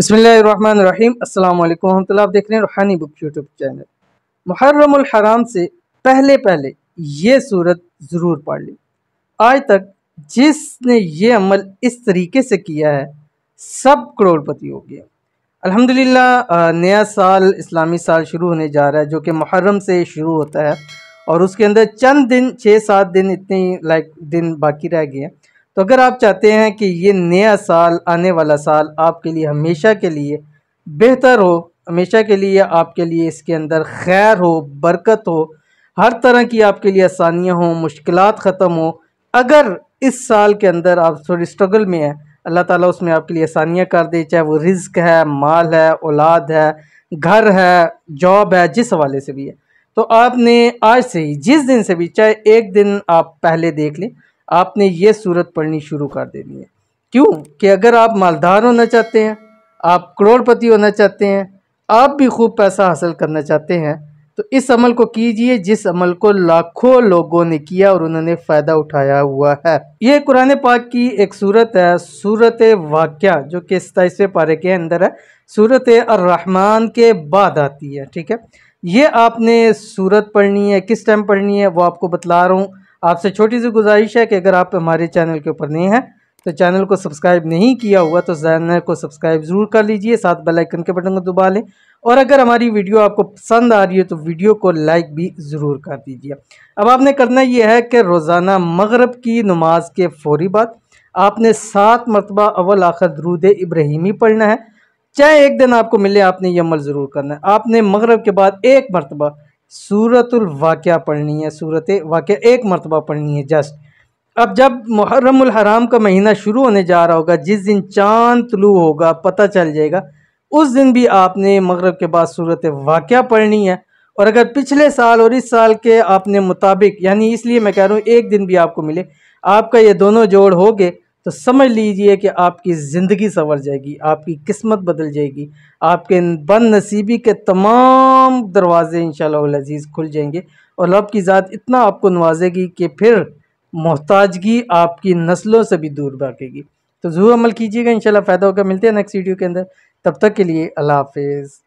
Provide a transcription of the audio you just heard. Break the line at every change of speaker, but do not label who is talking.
बसमिल अस्सलाम वालेकुम हम आप देख रहे हैं रूहानी बुक यूट्यूब चैनल मुहर्रमुल हराम से पहले पहले ये सूरत ज़रूर पढ़ ली आज तक जिसने ये अमल इस तरीके से किया है सब करोड़पति हो गया अल्हम्दुलिल्लाह नया साल इस्लामी साल शुरू होने जा रहा है जो कि मुहर्रम से शुरू होता है और उसके अंदर चंद दिन छः सात दिन इतने लाइक दिन बाकी रह गए हैं तो अगर आप चाहते हैं कि ये नया साल आने वाला साल आपके लिए हमेशा के लिए बेहतर हो हमेशा के लिए आपके लिए इसके अंदर खैर हो बरकत हो हर तरह की आपके लिए आसानियाँ हों मुश्किल ख़त्म हो अगर इस साल के अंदर आप थोड़ी स्ट्रगल में हैं अल्लाह ताला उसमें आपके लिए आसानियाँ कर दे चाहे वो रिज्क है माल है औलाद है घर है जॉब है जिस हवाले से भी है तो आपने आज से ही जिस दिन से भी चाहे एक दिन आप पहले देख लें आपने ये सूरत पढ़नी शुरू कर देनी है क्यों कि अगर आप मालदार होना चाहते हैं आप करोड़पति होना चाहते हैं आप भी खूब पैसा हासिल करना चाहते हैं तो इस अमल को कीजिए जिस अमल को लाखों लोगों ने किया और उन्होंने फ़ायदा उठाया हुआ है ये कुरान पाक की एक सूरत है सूरत वाक़ जो कि सताईसवें पारे के अंदर है सूरत अर्रहमान के बाद आती है ठीक है ये आपने सूरत पढ़नी है किस टाइम पढ़नी है वो आपको बतला रहा हूँ आपसे छोटी सी गुजारिश है कि अगर आप हमारे चैनल के ऊपर नहीं हैं तो चैनल को सब्सक्राइब नहीं किया हुआ तो चैनल को सब्सक्राइब ज़रूर कर लीजिए साथ बेल आइकन के बटन को दबा लें और अगर हमारी वीडियो आपको पसंद आ रही है तो वीडियो को लाइक भी ज़रूर कर दीजिए अब आपने करना यह है कि रोज़ाना मगरब की नमाज के फ़ौरी बाद आपने सात मरतबा अवल आखिर दरूद इब्राहिमी पढ़ना है चाहे एक दिन आपको मिले आपने ये अमल ज़रूर करना है आपने मगरब के बाद एक मरतबा सूरतुल वाक़ पढ़नी है सूरत वाक़ एक मरतबा पढ़नी है जस्ट अब जब मुहर्रमुल हराम का महीना शुरू होने जा रहा होगा जिस दिन चांद तलू होगा पता चल जाएगा उस दिन भी आपने मगरब के बाद सूरत वाक्य पढ़नी है और अगर पिछले साल और इस साल के आपने मुताबिक यानी इसलिए मैं कह रहा हूँ एक दिन भी आपको मिले आपका ये दोनों जोड़ हो गए तो समझ लीजिए कि आपकी ज़िंदगी संवर जाएगी आपकी किस्मत बदल जाएगी आपके बन नसीबी के तमाम दरवाज़े इन शजीज़ खुल जाएंगे और लब की ज़ात इतना आपको नवाजेगी कि फिर मोहताजगी आपकी नस्लों से भी दूर भागेगी तो ज़रूर अमल कीजिएगा इन फ़ायदा होगा मिलते हैं नेक्स्ट वीडियो के अंदर तब तक के लिए अल्लाह हाफिज़